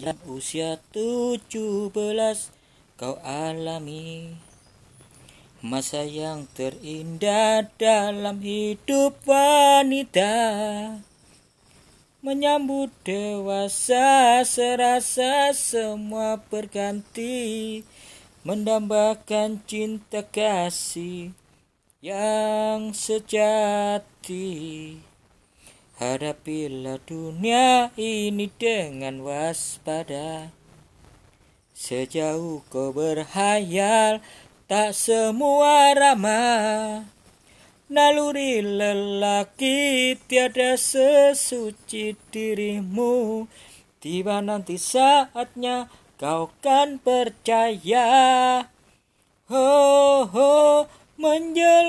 Usia usia 17 kau alami Masa yang terindah dalam hidup wanita Menyambut dewasa serasa semua berganti mendambakan cinta kasih yang sejati Hadapilah dunia ini dengan waspada Sejauh kau berhayal tak semua ramah Naluri lelaki tiada sesuci dirimu Tiba nanti saatnya kau kan percaya Ho ho menjelaskan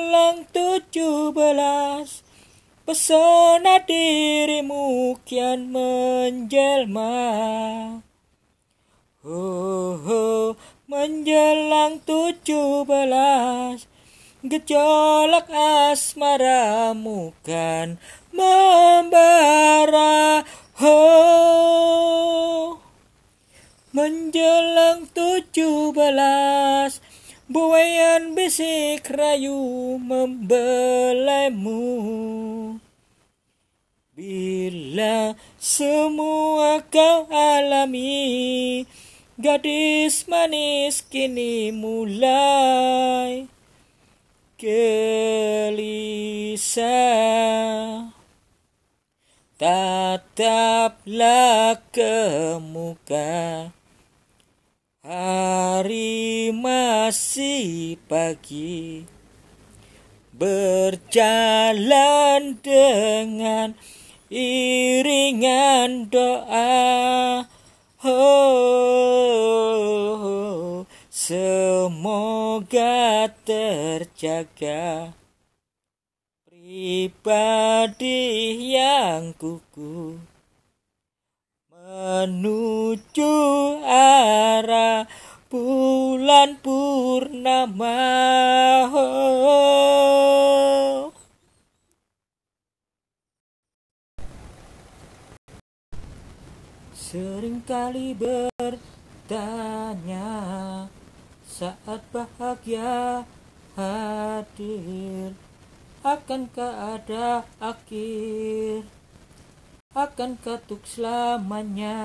Pesona dirimu kian menjelma oh, oh, Menjelang tujuh belas Gejolak asmaramu kan membara oh, Menjelang tujuh belas Buayan bisik rayu membelaimu Bila semua kau alami Gadis manis kini mulai gelisah Tataplah ke muka Hari masih pagi Berjalan dengan iringan doa oh, semoga terjaga pribadi yang kuku menuju arah bulan purnama Sering kali bertanya saat bahagia hadir Akankah ada akhir? Akankah tuk selamanya?